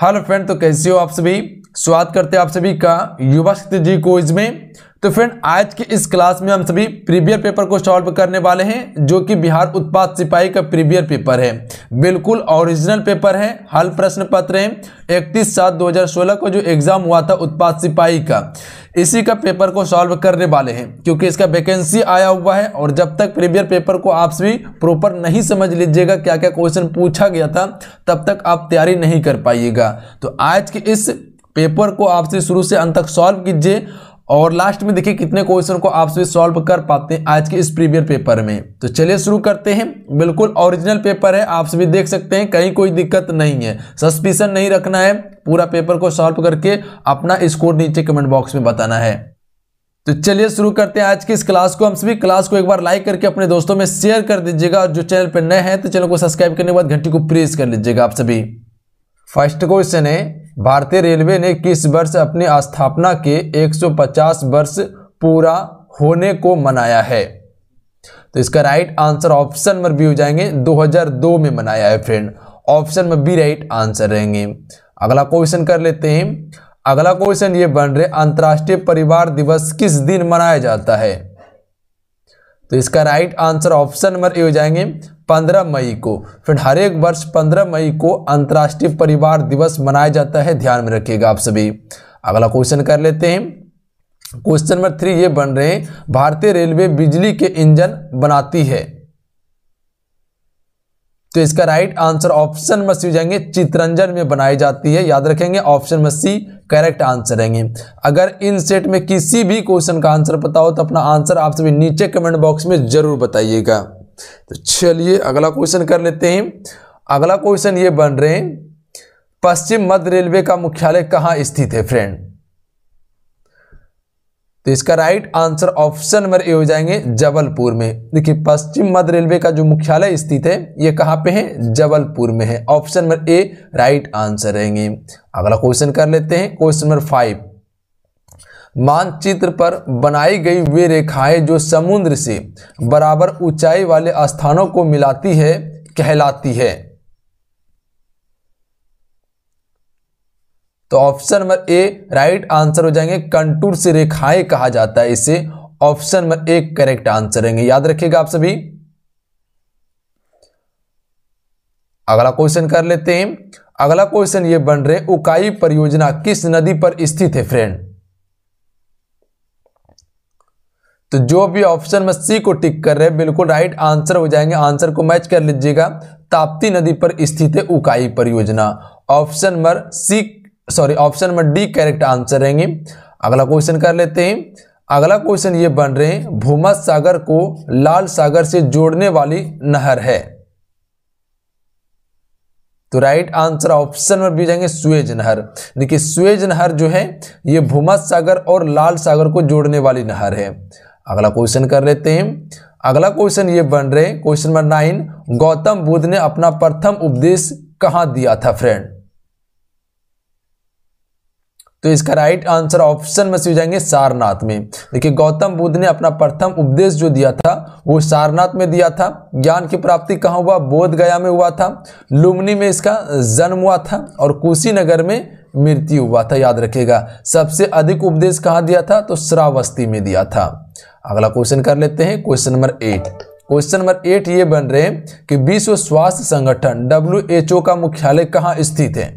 hello friend तो कैसे हो आप सभी स्वागत करते हैं आप सभी का युवा शक्ति जी को में तो फ्रेंड आज की इस क्लास में हम सभी प्रीवियर पेपर को सॉल्व करने वाले हैं जो कि बिहार उत्पाद सिपाही का प्रीवियर पेपर है बिल्कुल ओरिजिनल पेपर है हल प्रश्न पत्र है इकतीस सात 2016 को जो एग्ज़ाम हुआ था उत्पाद सिपाही का इसी का पेपर को सॉल्व करने वाले हैं क्योंकि इसका वैकेंसी आया हुआ है और जब तक प्रीवियर पेपर को आप सभी प्रॉपर नहीं समझ लीजिएगा क्या क्या क्वेश्चन पूछा गया था तब तक आप तैयारी नहीं कर पाइएगा तो आज के इस पेपर को आपसे शुरू से अंत तक सॉल्व कीजिए और लास्ट में देखिए कितने क्वेश्चन को आपसे सॉल्व कर पाते हैं आज के इस प्रीवियर पेपर में तो चलिए शुरू करते हैं बिल्कुल ओरिजिनल पेपर है आप सभी देख सकते हैं कहीं कोई दिक्कत नहीं है सस्पिशन नहीं रखना है पूरा पेपर को सॉल्व करके अपना स्कोर नीचे कमेंट बॉक्स में बताना है तो चलिए शुरू करते हैं आज की इस क्लास को हम सभी क्लास को एक बार लाइक करके अपने दोस्तों में शेयर कर दीजिएगा और जो चैनल पर नए हैं तो चैनल को सब्सक्राइब करने के बाद घंटी को प्रेस कर लीजिएगा आप सभी फर्स्ट क्वेश्चन है भारतीय रेलवे ने किस वर्ष अपनी स्थापना के 150 वर्ष पूरा होने को मनाया है तो इसका right answer option number B हो जाएंगे 2002 में मनाया है friend option number B right answer रहेंगे अगला क्वेश्चन कर लेते हैं अगला क्वेश्चन ये बन रहे अंतर्राष्ट्रीय परिवार दिवस किस दिन मनाया जाता है तो इसका right answer option number A हो जाएंगे 15 मई को फिर हर एक वर्ष 15 मई को अंतर्राष्ट्रीय परिवार दिवस मनाया जाता है ध्यान में रखिएगा आप सभी अगला क्वेश्चन कर लेते हैं क्वेश्चन नंबर थ्री ये बन रहे हैं भारतीय रेलवे बिजली के इंजन बनाती है तो इसका राइट आंसर ऑप्शन में सी जाएंगे चित्रंजन में बनाई जाती है याद रखेंगे ऑप्शन में सी करेक्ट आंसर रहेंगे अगर इन सेट में किसी भी क्वेश्चन का आंसर पता हो तो अपना आंसर आप सभी नीचे कमेंट बॉक्स में जरूर बताइएगा तो चलिए अगला क्वेश्चन कर लेते हैं अगला क्वेश्चन ये बन रहे हैं पश्चिम मध्य रेलवे का मुख्यालय कहां स्थित है फ्रेंड तो इसका right answer option number A हो जाएंगे जबलपुर में देखिए पश्चिम मध्य रेलवे का जो मुख्यालय स्थित है ये कहां पे है जबलपुर में है option number A right answer रहेंगे अगला क्वेश्चन कर लेते हैं क्वेश्चन नंबर फाइव मानचित्र पर बनाई गई वे रेखाएं जो समुद्र से बराबर ऊंचाई वाले स्थानों को मिलाती है कहलाती है तो option number A right answer हो जाएंगे कंटूर से रेखाएं कहा जाता है इसे option number A correct answer रहेंगे याद रखिएगा आप सभी अगला क्वेश्चन कर लेते हैं अगला क्वेश्चन ये बन रहे उकाई परियोजना किस नदी पर स्थित है फ्रेंड तो जो भी ऑप्शन में सी को टिक कर रहे हैं बिल्कुल राइट आंसर हो जाएंगे आंसर को मैच कर लीजिएगा ताप्ती नदी पर स्थित है उकाई परियोजना option number C sorry option number D correct answer रहेंगे अगला क्वेश्चन कर लेते हैं अगला क्वेश्चन ये बन रहे हैं भूमध सागर को लाल सागर से जोड़ने वाली नहर है तो राइट आंसर ऑप्शन में भी जाएंगे स्वेज नहर देखिए स्वेज नहर जो है ये भूमध सागर और लाल सागर को जोड़ने वाली नहर है अगला क्वेश्चन कर लेते हैं अगला क्वेश्चन ये बन रहे question number nine Gautam Buddha ने अपना प्रथम उपदेश कहा दिया था फ्रेंड तो इसका राइट आंसर ऑप्शन में सी जाएंगे सारनाथ में देखिए गौतम बुद्ध ने अपना प्रथम उपदेश जो दिया था वो सारनाथ में दिया था ज्ञान की प्राप्ति कहाँ हुआ बोध गया में हुआ था लुमनी में इसका जन्म हुआ था और कुशीनगर में मृत्यु हुआ था याद रखिएगा सबसे अधिक उपदेश कहाँ दिया था तो श्रावस्ती में दिया था अगला क्वेश्चन कर लेते हैं question number eight question number eight ये बन रहे हैं कि विश्व स्वास्थ्य संगठन डब्ल्यू का मुख्यालय कहां स्थित है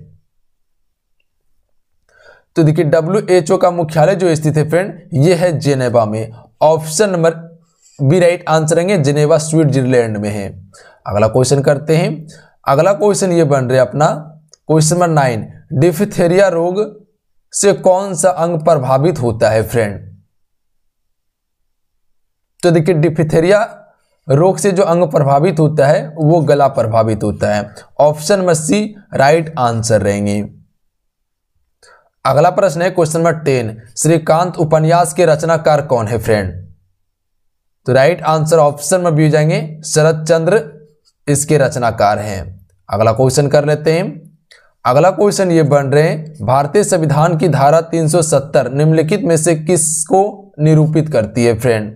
तो देखिए डब्ल्यू का मुख्यालय जो स्थित है फ्रेंड ये है जेनेवा में option number B right answer है जेनेवा स्विट्जरलैंड में है अगला क्वेश्चन करते हैं अगला क्वेश्चन ये बन रहे अपना क्वेश्चन नंबर नाइन डिफिथेरिया रोग से कौन सा अंग प्रभावित होता है फ्रेंड तो देखिए डिफिथेरिया रोग से जो अंग प्रभावित होता है वो गला प्रभावित होता है option number C right answer रहेंगे अगला प्रश्न है क्वेश्चन नंबर टेन श्रीकांत उपन्यास के रचनाकार कौन है फ्रेंड तो राइट आंसर ऑप्शन में भी जाएंगे शरद चंद्र इसके रचनाकार हैं अगला क्वेश्चन कर लेते हैं अगला क्वेश्चन ये बन रहे हैं भारतीय संविधान की धारा 370 निम्नलिखित में से किसको निरूपित करती है फ्रेंड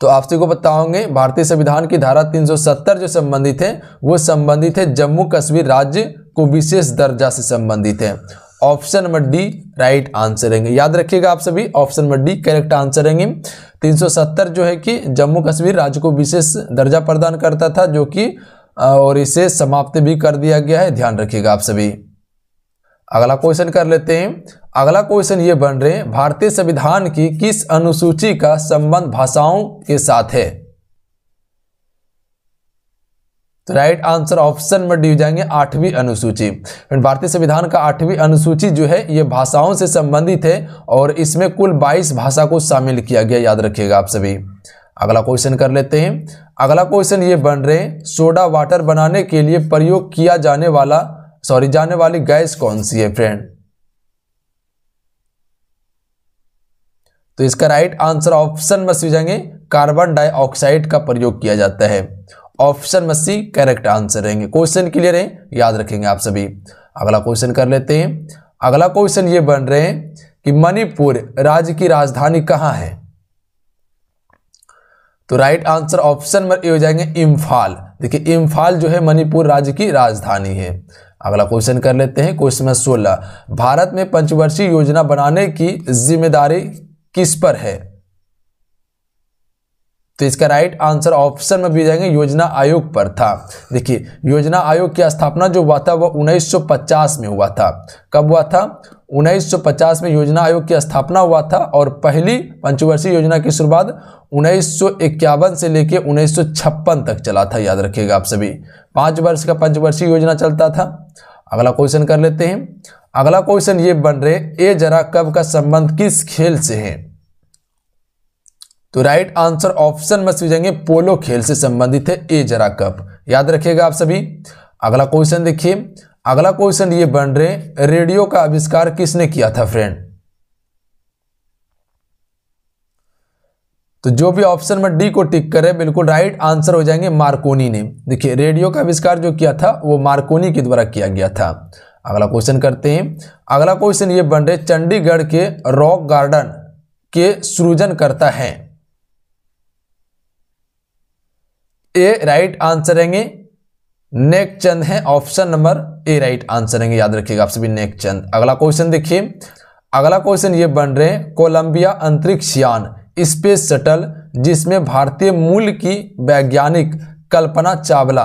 तो आपसे को पता होंगे भारतीय संविधान की धारा 370 जो संबंधित है वो संबंधित है जम्मू कश्मीर राज्य को विशेष दर्जा से संबंधित है option number D right answer रहेंगे याद रखिएगा आप सभी option number D correct answer रहेंगे 370 जो है कि जम्मू कश्मीर राज्य को विशेष दर्जा प्रदान करता था जो कि और इसे समाप्त भी कर दिया गया है ध्यान रखिएगा आप सभी अगला क्वेश्चन कर लेते हैं अगला क्वेश्चन ये बन रहे भारतीय संविधान की किस अनुसूची का संबंध भाषाओं के साथ है तो राइट आंसर ऑप्शन में डी जाएंगे आठवीं अनुसूची भारतीय संविधान का आठवीं अनुसूची जो है ये भाषाओं से संबंधित है और इसमें कुल 22 भाषा को शामिल किया गया याद रखिएगा आप सभी अगला क्वेश्चन कर लेते हैं अगला क्वेश्चन ये बन रहे सोडा वाटर बनाने के लिए प्रयोग किया जाने वाला सॉरी जाने वाली गैस कौन सी है फ्रेंड तो इसका राइट आंसर ऑप्शन में सी जाएंगे कार्बन डाइऑक्साइड का प्रयोग किया जाता है ऑप्शन में सी करेक्ट आंसर रहेंगे क्वेश्चन क्लियर है याद रखेंगे आप सभी अगला क्वेश्चन कर लेते हैं अगला क्वेश्चन ये बन रहे हैं कि मणिपुर राज्य की राजधानी कहां है तो राइट आंसर ऑप्शन में ये हो जाएंगे इम्फाल देखिए इम्फाल जो है मणिपुर राज्य की राजधानी है अगला क्वेश्चन कर लेते हैं क्वेश्चन नंबर सोलह भारत में पंचवर्षीय योजना बनाने की जिम्मेदारी किस पर है तो इसका राइट आंसर ऑप्शन में भी जाएंगे योजना आयोग पर था देखिए योजना आयोग की स्थापना जो हुआ था वह 1950 में हुआ था कब हुआ था 1950 में योजना आयोग की स्थापना हुआ था और पहली पंचवर्षीय योजना की शुरुआत उन्नीस से लेकर उन्नीस तक चला था याद रखिएगा आप सभी पाँच वर्ष का पंचवर्षीय योजना चलता था अगला क्वेश्चन कर लेते हैं अगला क्वेश्चन ये बन रहे ए जरा कब का संबंध किस खेल से है तो राइट आंसर ऑप्शन में सीजेंगे पोलो खेल से संबंधित है ए जरा कप याद रखिएगा आप सभी अगला क्वेश्चन देखिए अगला क्वेश्चन ये बन रहे रेडियो का आविष्कार किसने किया था फ्रेंड तो जो भी ऑप्शन में डी को टिक करे बिल्कुल राइट आंसर हो जाएंगे मार्कोनी ने देखिए रेडियो का आविष्कार जो किया था वो मार्कोनी के द्वारा किया गया था अगला क्वेश्चन करते हैं अगला क्वेश्चन ये बन रहे चंडीगढ़ के रॉक गार्डन के सृजन करता है ए राइट आंसर रहेंगे नेक चंद है option number A right answer है याद रखिएगा आप सभी नेक चंद अगला क्वेश्चन देखिए अगला क्वेश्चन ये बन रहे हैं कोलंबिया अंतरिक्ष यान स्पेस शटल जिसमें भारतीय मूल की वैज्ञानिक कल्पना चावला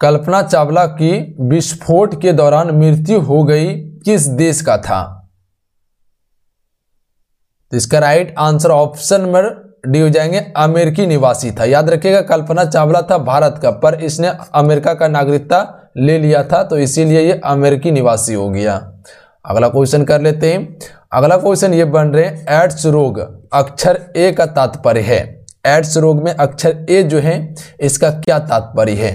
कल्पना चावला की विस्फोट के दौरान मृत्यु हो गई किस देश का था तो इसका right answer option number D हो जाएंगे अमेरिकी निवासी था याद रखिएगा कल्पना चावला था भारत का पर इसने अमेरिका का नागरिकता ले लिया था तो इसीलिए ये अमेरिकी निवासी हो गया अगला क्वेश्चन कर लेते हैं अगला क्वेश्चन ये बन रहे हैं एड्स रोग अक्षर ए का तात्पर्य है एड्स रोग में अक्षर ए जो है इसका क्या तात्पर्य है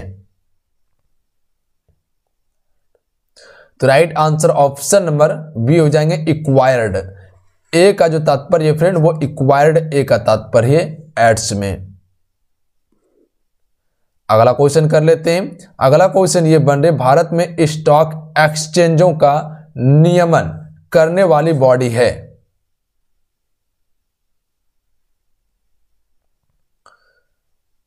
तो right answer option number B हो जाएंगे इक्वायर्ड ए का जो तात्पर्य फ्रेंड वो इक्वायर्ड ए का तात्पर्य एड्स में अगला क्वेश्चन कर लेते हैं अगला क्वेश्चन ये बन रहे भारत में स्टॉक एक्सचेंजों का नियमन करने वाली बॉडी है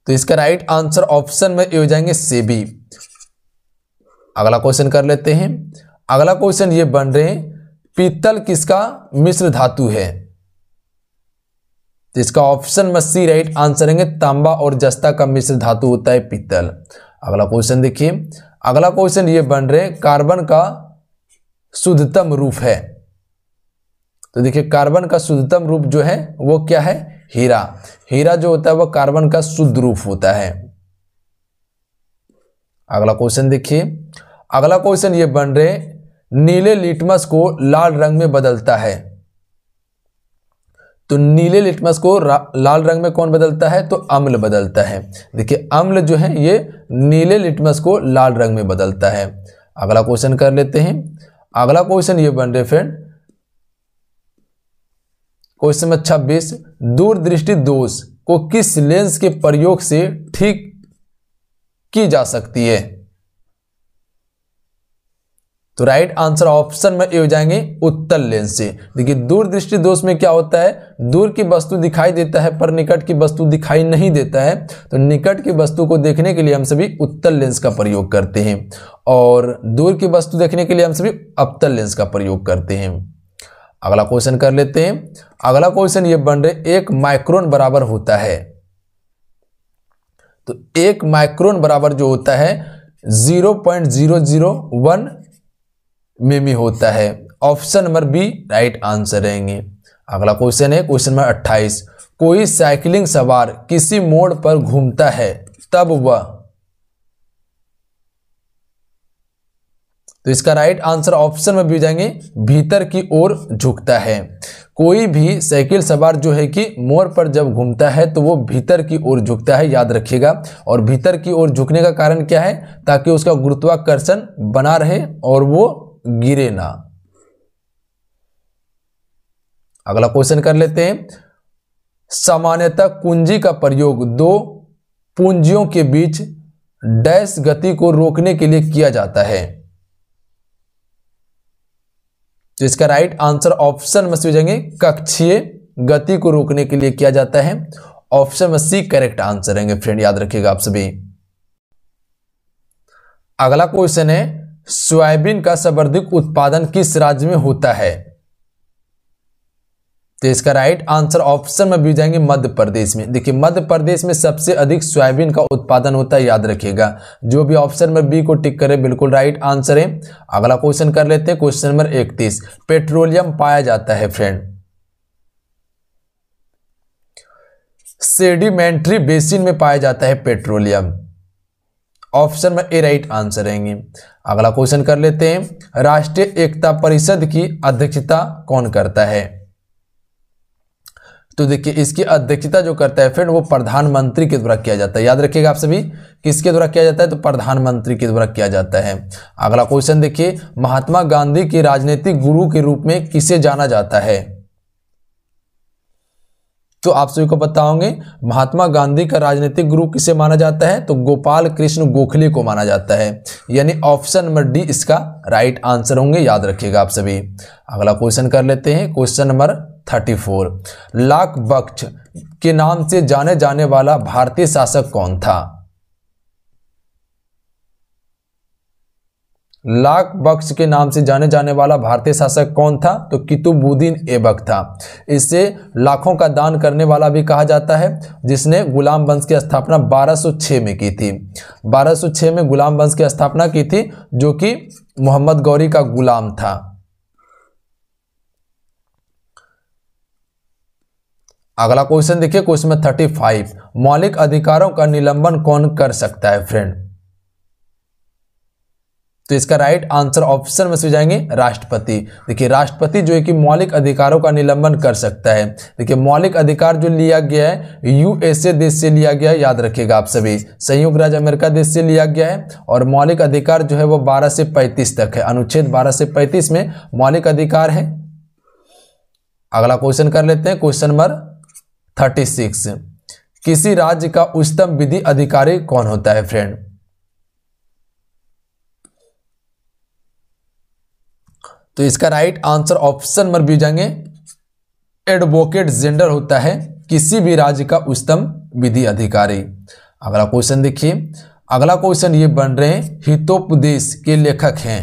तो इसका राइट आंसर ऑप्शन में हो जाएंगे सेबी अगला क्वेश्चन कर लेते हैं अगला क्वेश्चन ये बन रहे हैं पीतल किसका मिश्र धातु है तो इसका ऑप्शन में सी राइट आंसर है तांबा और जस्ता का मिश्र धातु होता है पीतल अगला क्वेश्चन देखिए अगला क्वेश्चन ये बन रहे कार्बन का शुद्धतम रूप है तो देखिए कार्बन का शुद्धतम रूप जो है वो क्या है हीरा हीरा जो होता है वह कार्बन का शुद्ध रूप होता है अगला क्वेश्चन देखिए अगला क्वेश्चन ये बन रहे नीले लिटमस को लाल रंग में बदलता है तो नीले लिटमस को लाल रंग में कौन बदलता है तो अम्ल बदलता है देखिए अम्ल जो है ये नीले लिटमस को लाल रंग में बदलता है अगला क्वेश्चन कर लेते हैं अगला क्वेश्चन ये बन रहे फ्रेंड क्वेश्चन नंबर छब्बीस दूरदृष्टि दोष को किस लेंस के प्रयोग से ठीक की जा सकती है तो राइट आंसर ऑप्शन में ए हो जाएंगे उत्तर लेंस से देखिए दूर दृष्टि दोष में क्या होता है दूर की वस्तु दिखाई देता है पर निकट की वस्तु दिखाई नहीं देता है तो निकट की वस्तु को देखने के लिए हम सभी उत्तर लेंस का प्रयोग करते हैं और दूर की वस्तु देखने के लिए हम सभी अवतल लेंस का प्रयोग करते हैं अगला क्वेश्चन कर लेते हैं अगला क्वेश्चन ये बन रहे एक माइक्रोन बराबर होता है तो एक माइक्रोन बराबर जो होता है zero point zero zero one में भी होता है option number B right answer रहेंगे अगला क्वेश्चन है क्वेश्चन नंबर अट्ठाईस कोई साइकिलिंग सवार किसी मोड़ पर घूमता है तब वह तो इसका राइट आंसर ऑप्शन में भी जाएंगे भीतर की ओर झुकता है कोई भी साइकिल सवार जो है कि मोड़ पर जब घूमता है तो वो भीतर की ओर झुकता है याद रखिएगा और भीतर की ओर झुकने का कारण क्या है ताकि उसका गुरुत्वाकर्षण बना रहे और वो गिरे ना अगला क्वेश्चन कर लेते हैं सामान्यतः कुंजी का प्रयोग दो पूंजियों के बीच डैश गति को रोकने के लिए किया जाता है तो इसका राइट आंसर ऑप्शन में सोचेंगे कक्षीय गति को रोकने के लिए किया जाता है ऑप्शन में सी करेक्ट आंसर रहेंगे फ्रेंड याद रखिएगा आप सभी अगला क्वेश्चन है सोयाबीन का सर्वाधिक उत्पादन किस राज्य में होता है तो इसका राइट आंसर ऑप्शन में भी जाएंगे मध्य प्रदेश में देखिए मध्य प्रदेश में सबसे अधिक सोयाबीन का उत्पादन होता है याद रखिएगा जो भी ऑप्शन में बी को टिक करें बिल्कुल राइट आंसर है अगला क्वेश्चन कर लेते हैं क्वेश्चन नंबर इकतीस पेट्रोलियम पाया जाता है फ्रेंड सेडिमेंट्री बेसिन में पाया जाता है पेट्रोलियम ऑप्शन में ए राइट आंसर रहेंगे अगला क्वेश्चन कर लेते हैं राष्ट्रीय एकता परिषद की अध्यक्षता कौन करता है तो देखिए इसकी अध्यक्षता जो करता है फ्रेंड वो प्रधानमंत्री के द्वारा किया जाता है याद रखिएगा आप सभी किसके द्वारा किया जाता है तो प्रधानमंत्री के द्वारा किया जाता है अगला क्वेश्चन देखिए महात्मा गांधी के राजनीतिक गुरु के रूप में किसे जाना जाता है तो आप सभी को बताओगे महात्मा गांधी का राजनीतिक गुरु किसे माना जाता है तो गोपाल कृष्ण गोखले को माना जाता है यानी ऑप्शन नंबर डी इसका राइट आंसर होंगे याद रखिएगा आप सभी अगला क्वेश्चन कर लेते हैं question number thirty four Lakh Bakhsh के नाम से जाने जाने वाला भारतीय शासक कौन था लाख बख्श के नाम से जाने जाने वाला भारतीय शासक कौन था तो कितुबुद्दीन एबक था इसे लाखों का दान करने वाला भी कहा जाता है जिसने गुलाम वंश की स्थापना 1206 में की थी 1206 में गुलाम वंश की स्थापना की थी जो कि मोहम्मद गौरी का गुलाम था अगला क्वेश्चन देखिए क्वेश्चन में थर्टी फाइव मौलिक अधिकारों का निलंबन कौन कर सकता है फ्रेंड तो इसका राइट आंसर ऑप्शन में से जाएंगे राष्ट्रपति देखिए राष्ट्रपति जो है कि मौलिक अधिकारों का निलंबन कर सकता है देखिए मौलिक अधिकार जो लिया गया है यूएसए देश से लिया गया है याद रखिएगा आप सभी संयुक्त राज्य अमेरिका देश से लिया गया है और मौलिक अधिकार जो है वो बारह से पैंतीस तक है अनुच्छेद बारह से पैंतीस में मौलिक अधिकार है अगला क्वेश्चन कर लेते हैं क्वेश्चन नंबर थर्टी सिक्स किसी राज्य का उच्चतम विधि अधिकारी कौन होता है फ्रेंड तो इसका right answer option number B जाएंगे एडवोकेट जेंडर होता है किसी भी राज्य का उच्चतम विधि अधिकारी अगला क्वेश्चन देखिए अगला क्वेश्चन ये बन रहे हैं हितोपदेश के लेखक हैं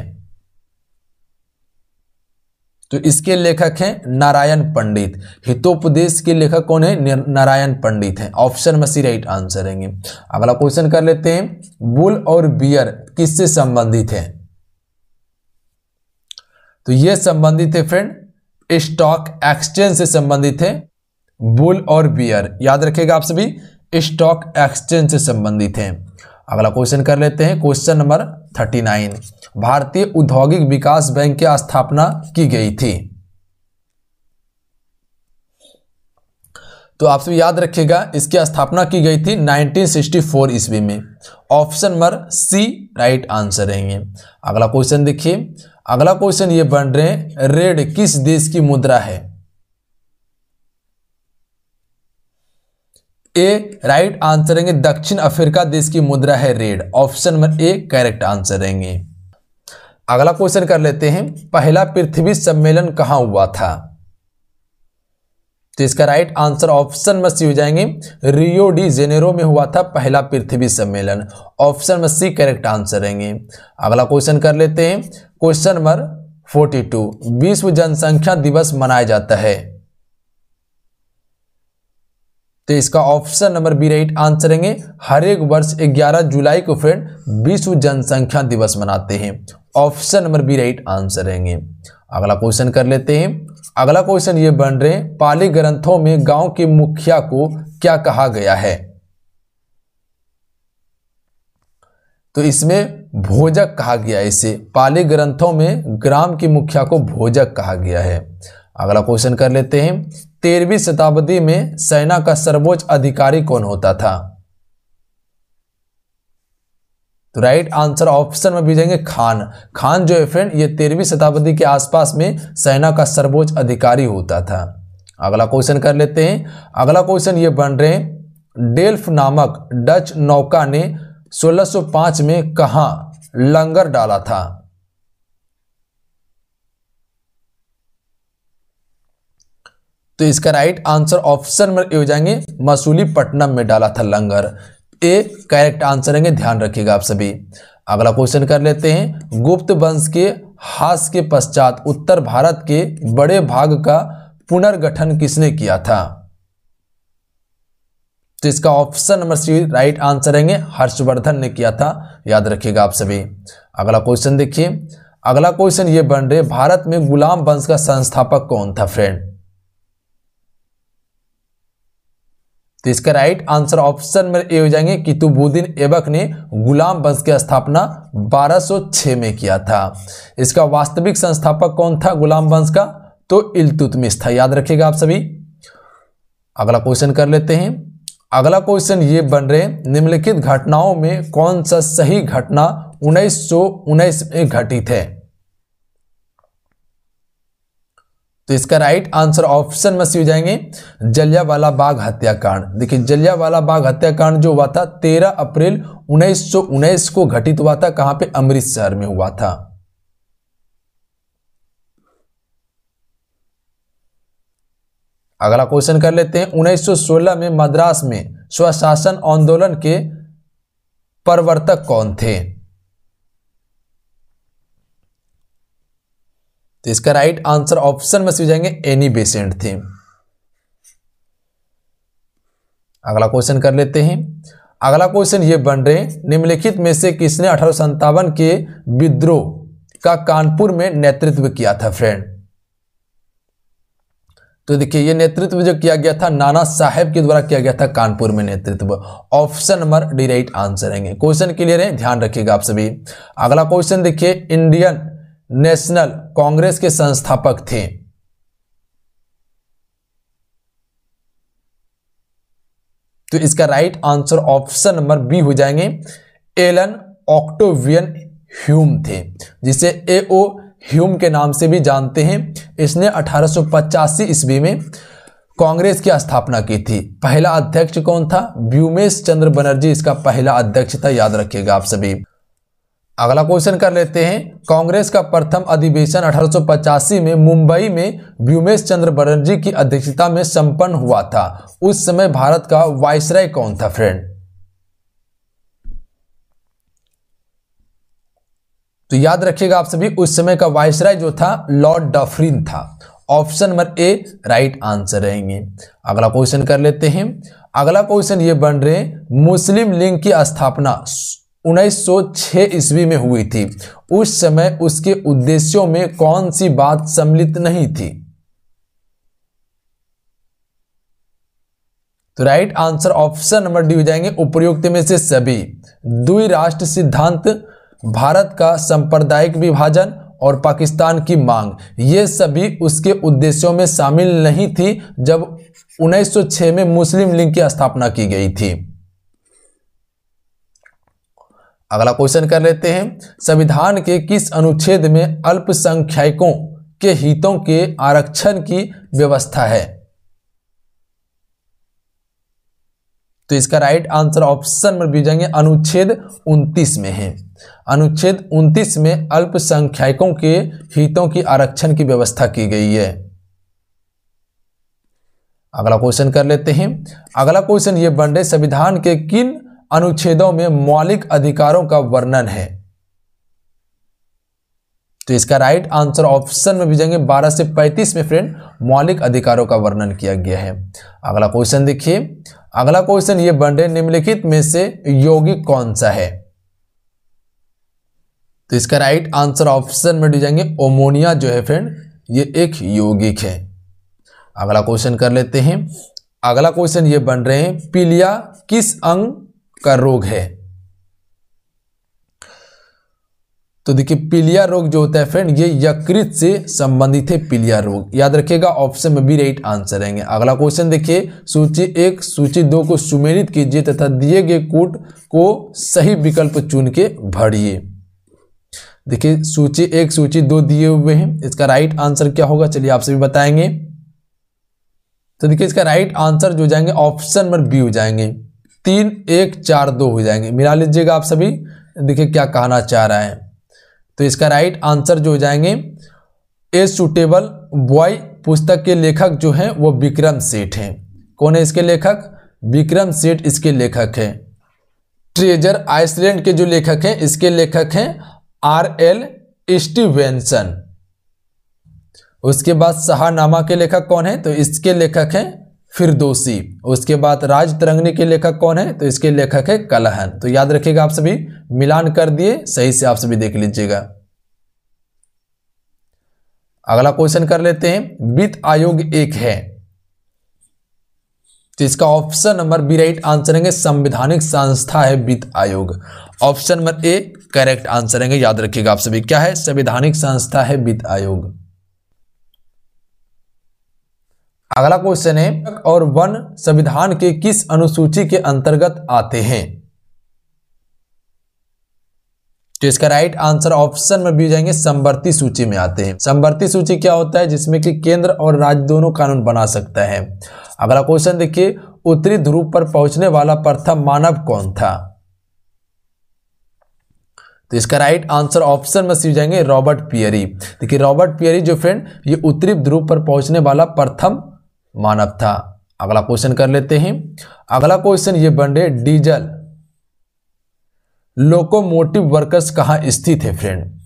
तो इसके लेखक हैं नारायण पंडित हितोपदेश के लेखक कौन है नारायण पंडित हैं ऑप्शन में सी राइट आंसर रहेंगे अगला क्वेश्चन कर लेते हैं बुल और बियर किससे संबंधित है तो ये संबंधित है फ्रेंड स्टॉक एक्सचेंज से संबंधित है बुल और बियर याद रखेगा आप सभी स्टॉक एक्सचेंज से संबंधित है अगला क्वेश्चन कर लेते हैं क्वेश्चन नंबर थर्टी नाइन भारतीय औद्योगिक विकास बैंक की स्थापना की गई थी तो आप सभी याद रखिएगा इसकी स्थापना की गई थी 1964 ईस्वी में option number C right answer रहेंगे अगला क्वेश्चन देखिए अगला क्वेश्चन ये बन रहे हैं रेड किस देश की मुद्रा है ए राइट आंसर रहेंगे दक्षिण अफ्रीका देश की मुद्रा है रेड option number A correct answer रहेंगे अगला क्वेश्चन कर लेते हैं पहला पृथ्वी सम्मेलन कहां हुआ था तो इसका राइट आंसर ऑप्शन में सी हो जाएंगे रियो डी जेनेरो में हुआ था पहला पृथ्वी सम्मेलन ऑप्शन में सी करेक्ट आंसर रहेंगे अगला क्वेश्चन कर लेते हैं क्वेश्चन नंबर फोर्टी टू विश्व जनसंख्या दिवस मनाया जाता है तो इसका option number B right answer रहेंगे हर एक वर्ष 11 जुलाई को फ्रेंड विश्व जनसंख्या दिवस मनाते हैं option number B right answer रहेंगे अगला क्वेश्चन कर लेते हैं अगला क्वेश्चन ये बन रहे पाली ग्रंथों में गांव के मुखिया को क्या कहा गया है तो इसमें भोजक कहा गया है इसे पाली ग्रंथों में ग्राम की मुखिया को भोजक कहा गया है अगला क्वेश्चन कर लेते हैं तेरहवीं शताब्दी में सेना का सर्वोच्च अधिकारी कौन होता था तो राइट आंसर ऑप्शन में भेजेंगे खान खान जो है फ्रेंड ये तेरहवीं शताब्दी के आसपास में सेना का सर्वोच्च अधिकारी होता था अगला क्वेश्चन कर लेते हैं अगला क्वेश्चन ये बन रहे हैं डेल्फ नामक डच नौका ने 1605 में कहा लंगर डाला था तो इसका राइट आंसर ऑप्शन में हो जाएंगे मसूली पटनम में डाला था लंगर ए करेक्ट आंसर रहेंगे ध्यान रखिएगा आप सभी अगला क्वेश्चन कर लेते हैं गुप्त वंश के हास के पश्चात उत्तर भारत के बड़े भाग का पुनर्गठन किसने किया था तो इसका option number C right answer रहेंगे हर्षवर्धन ने किया था याद रखिएगा आप सभी अगला क्वेश्चन देखिए अगला क्वेश्चन ये बन रहे भारत में गुलाम वंश का संस्थापक कौन था फ्रेंड तो इसका राइट आंसर ऑप्शन में ए हो जाएंगे कि तुबुद्दीन एबक ने गुलाम वंश की स्थापना 1206 में किया था इसका वास्तविक संस्थापक कौन था गुलाम वंश का तो इलतुतमिश था याद रखिएगा आप सभी अगला क्वेश्चन कर लेते हैं अगला क्वेश्चन ये बन रहे निम्नलिखित घटनाओं में कौन सा सही घटना उन्नीस में घटित है तो इसका राइट आंसर ऑप्शन में सी हो जाएंगे जलियावाला बाग हत्याकांड देखिए जलियावाला बाग हत्याकांड जो हुआ था 13 अप्रैल उन्नीस को घटित हुआ था कहां पे अमृतसर में हुआ था अगला क्वेश्चन कर लेते हैं 1916 में मद्रास में स्वशासन आंदोलन के प्रवर्तक कौन थे तो इसका राइट आंसर ऑप्शन में से जाएंगे एनी बेसेंट थीम अगला क्वेश्चन कर लेते हैं अगला क्वेश्चन ये बन रहे निम्नलिखित में से किसने अठारह के विद्रोह का कानपुर में नेतृत्व किया था फ्रेंड तो देखिए ये नेतृत्व जो किया गया था नाना साहेब के द्वारा किया गया था कानपुर में नेतृत्व option number D right answer question clear है ध्यान रखिएगा आप सभी अगला क्वेश्चन देखिए इंडियन नेशनल कांग्रेस के संस्थापक थे तो इसका right answer option number B हो जाएंगे एलन ऑक्टोवियन ह्यूम थे जिसे ए ओ ह्यूम के नाम से भी जानते हैं इसने अठारह ईस्वी में कांग्रेस की स्थापना की थी पहला अध्यक्ष कौन था ब्यूमेश चंद्र बनर्जी इसका पहला अध्यक्ष था याद रखिएगा आप सभी अगला क्वेश्चन कर लेते हैं कांग्रेस का प्रथम अधिवेशन अठारह में मुंबई में व्यूमेश चंद्र बनर्जी की अध्यक्षता में संपन्न हुआ था उस समय भारत का वायसराय कौन था फ्रेंड तो याद रखिएगा आप सभी उस समय का वायसराय जो था लॉर्ड डफरिन था option number A right answer रहेंगे अगला क्वेश्चन कर लेते हैं अगला क्वेश्चन ये बन रहे मुस्लिम लीग की स्थापना उन्नीस सौ ईस्वी में हुई थी उस समय उसके उद्देश्यों में कौन सी बात सम्मिलित नहीं थी तो right answer option number D हो जाएंगे उपयुक्त में से सभी दुई राष्ट्र सिद्धांत भारत का सांप्रदायिक विभाजन और पाकिस्तान की मांग ये सभी उसके उद्देश्यों में शामिल नहीं थी जब 1906 में मुस्लिम लीग की स्थापना की गई थी अगला क्वेश्चन कर लेते हैं संविधान के किस अनुच्छेद में अल्पसंख्यकों के हितों के आरक्षण की व्यवस्था है तो इसका राइट आंसर ऑप्शन में भी जाएंगे अनुच्छेद 29 में है अनुच्छेद 29 में अल्पसंख्यकों के हितों की आरक्षण की व्यवस्था की गई है अगला क्वेश्चन कर लेते हैं अगला क्वेश्चन ये बन रहे संविधान के किन अनुच्छेदों में मौलिक अधिकारों का वर्णन है तो इसका राइट आंसर ऑप्शन में भेजेंगे 12 से 35 में फ्रेंड मौलिक अधिकारों का वर्णन किया गया है अगला क्वेश्चन देखिए अगला क्वेश्चन ये बन रहे निम्नलिखित में से यौगिक कौन सा है तो इसका राइट आंसर ऑप्शन में जाएंगे ओमोनिया जो है फ्रेंड ये एक यौगिक है अगला क्वेश्चन कर लेते हैं अगला क्वेश्चन ये बन रहे हैं पीलिया किस अंग का रोग है तो देखिए पीलिया रोग जो होता है फ्रेंड ये यकृत से संबंधित है पीलिया रोग याद रखिएगा ऑप्शन में भी राइट आंसर रहेंगे अगला क्वेश्चन देखिए सूची एक सूची दो को सुमेलित कीजिए तथा दिए गए कोट को सही विकल्प चुन के भरिए देखिए सूची एक सूची दो दिए हुए हैं इसका राइट आंसर क्या होगा चलिए आपसे भी बताएंगे तो देखिए इसका राइट आंसर जो जाएंगे ऑप्शन नंबर बी हो जाएंगे तीन एक चार दो हो जाएंगे मिला लीजिएगा आप सभी देखिए क्या कहना चाह रहा है तो इसका राइट आंसर जो हो जाएंगे ए सुटेबल बॉय पुस्तक के लेखक जो हैं वो विक्रम सेठ हैं कौन है इसके लेखक विक्रम सेठ इसके लेखक हैं ट्रेजर आइसलैंड के जो लेखक हैं इसके लेखक हैं आर एल स्टीवेंसन उसके बाद सहारनामा के लेखक कौन है तो इसके लेखक हैं फिरदोसी उसके बाद राज तरंगनी के लेखक कौन है तो इसके लेखक है कलहन तो याद रखिएगा आप सभी मिलान कर दिए सही से आप सभी देख लीजिएगा अगला क्वेश्चन कर लेते हैं वित्त आयोग एक है तो इसका option number B right answer है संवैधानिक संस्था है वित्त आयोग option number A correct answer है याद रखिएगा आप सभी क्या है संवैधानिक संस्था है वित्त आयोग अगला क्वेश्चन है और वन संविधान के किस अनुसूची के अंतर्गत आते हैं तो इसका राइट आंसर ऑप्शन में भी जाएंगे संवर्ती सूची में आते हैं संवर्ती सूची क्या होता है जिसमें कि केंद्र और राज्य दोनों कानून बना सकता है अगला क्वेश्चन देखिए उत्तरी ध्रुव पर पहुंचने वाला प्रथम मानव कौन था तो इसका राइट आंसर ऑप्शन में सी जाएंगे रॉबर्ट पियरी देखिए रॉबर्ट पियरी जो फ्रेंड ये उत्तरी ध्रुव पर पहुंचने वाला प्रथम मानव था अगला क्वेश्चन कर लेते हैं अगला क्वेश्चन ये बन रहे डीजल लोकोमोटिव वर्कर्स कहा स्थित है फ्रेंड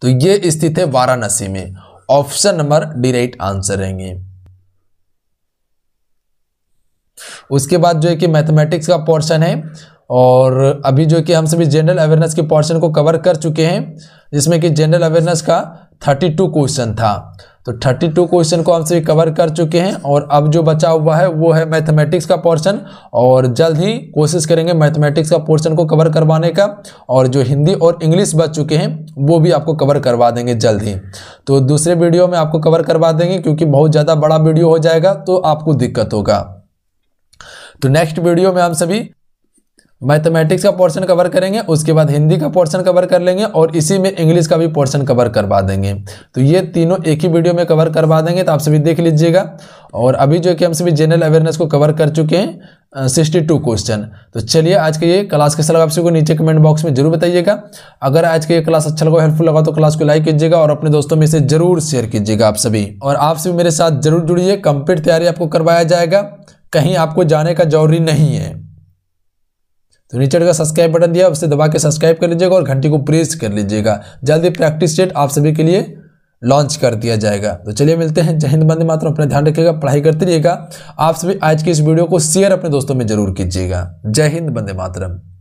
तो ये स्थित है वाराणसी में option number D right answer रहेंगे उसके बाद जो है कि मैथमेटिक्स का पोर्शन है और अभी जो कि हम सभी जनरल अवेयरनेस के पोर्शन को कवर कर चुके हैं जिसमें कि जनरल अवेयरनेस का 32 क्वेश्चन था तो 32 क्वेश्चन को हम सभी कवर कर चुके हैं और अब जो बचा हुआ है वो है मैथमेटिक्स का पोर्शन और जल्द ही कोशिश करेंगे मैथमेटिक्स का पोर्शन को कवर करवाने का और जो हिंदी और इंग्लिश बच चुके हैं वो भी आपको कवर करवा देंगे जल्द ही तो दूसरे वीडियो में आपको कवर करवा देंगे क्योंकि बहुत ज़्यादा बड़ा वीडियो हो जाएगा तो आपको दिक्कत होगा तो नेक्स्ट वीडियो में हम सभी मैथमेटिक्स का पोर्शन कवर करेंगे उसके बाद हिंदी का पोर्शन कवर कर लेंगे और इसी में इंग्लिश का भी पोर्शन कवर करवा देंगे तो ये तीनों एक ही वीडियो में कवर करवा देंगे तो आप सभी देख लीजिएगा और अभी जो कि हम सभी जनरल अवेयरनेस को कवर कर चुके हैं सिक्सटी टू क्वेश्चन तो चलिए आज के ये क्लास के सलाह आप सभी को नीचे कमेंट बॉक्स में जरूर बताइएगा अगर आज का ये क्लास अच्छा लगा हेल्पफुल लगा तो क्लास को लाइक कीजिएगा और अपने दोस्तों में इसे जरूर शेयर कीजिएगा आप सभी और आप सभी मेरे साथ जरूर जुड़िए कंप्लीट तैयारी आपको करवाया जाएगा कहीं आपको जाने का जरूरी नहीं है तो नीचे का सब्सक्राइब बटन दिया उसे दबा के सब्सक्राइब कर लीजिएगा और घंटी को प्रेस कर लीजिएगा जल्दी प्रैक्टिस सेट आप सभी के लिए लॉन्च कर दिया जाएगा तो चलिए मिलते हैं जय हिंद बंदे मातरम अपना ध्यान रखिएगा पढ़ाई करते रहिएगा आप सभी आज की इस वीडियो को शेयर अपने दोस्तों में जरूर कीजिएगा जय हिंद बंदे मातरम